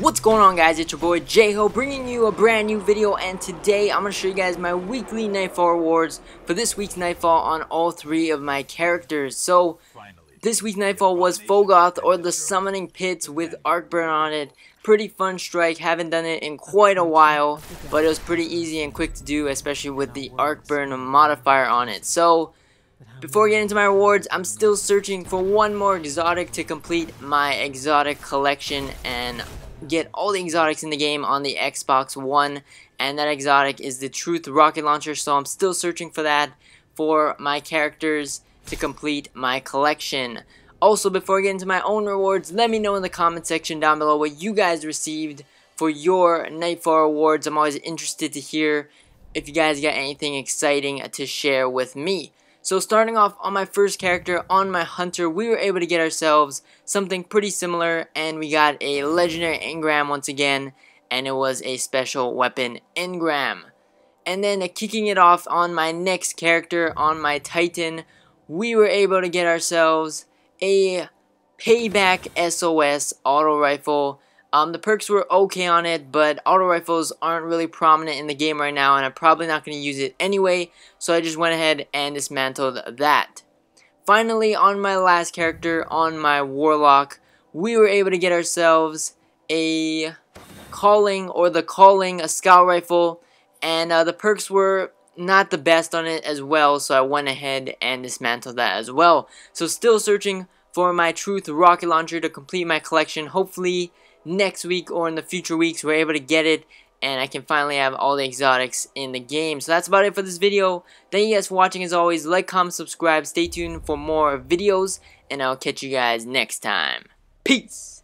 What's going on guys, it's your boy J-Ho bringing you a brand new video and today I'm going to show you guys my weekly Nightfall rewards for this week's Nightfall on all three of my characters. So, this week's Nightfall was Fogoth or the Summoning Pits with Arcburn on it. Pretty fun strike, haven't done it in quite a while, but it was pretty easy and quick to do, especially with the Arcburn modifier on it. So, before getting to my rewards, I'm still searching for one more exotic to complete my exotic collection and get all the exotics in the game on the Xbox One. And that exotic is the Truth Rocket Launcher, so I'm still searching for that for my characters to complete my collection. Also, before getting to my own rewards, let me know in the comment section down below what you guys received for your Nightfall rewards. I'm always interested to hear if you guys got anything exciting to share with me. So starting off on my first character, on my hunter, we were able to get ourselves something pretty similar and we got a legendary engram once again and it was a special weapon engram. And then uh, kicking it off on my next character, on my titan, we were able to get ourselves a payback SOS auto rifle um, the perks were okay on it, but auto rifles aren't really prominent in the game right now, and I'm probably not going to use it anyway, so I just went ahead and dismantled that. Finally, on my last character, on my Warlock, we were able to get ourselves a Calling, or the Calling, a Scout Rifle, and uh, the perks were not the best on it as well, so I went ahead and dismantled that as well. So still searching for my Truth Rocket Launcher to complete my collection, hopefully next week or in the future weeks we're able to get it and I can finally have all the exotics in the game. So that's about it for this video. Thank you guys for watching as always. Like, comment, subscribe. Stay tuned for more videos and I'll catch you guys next time. Peace!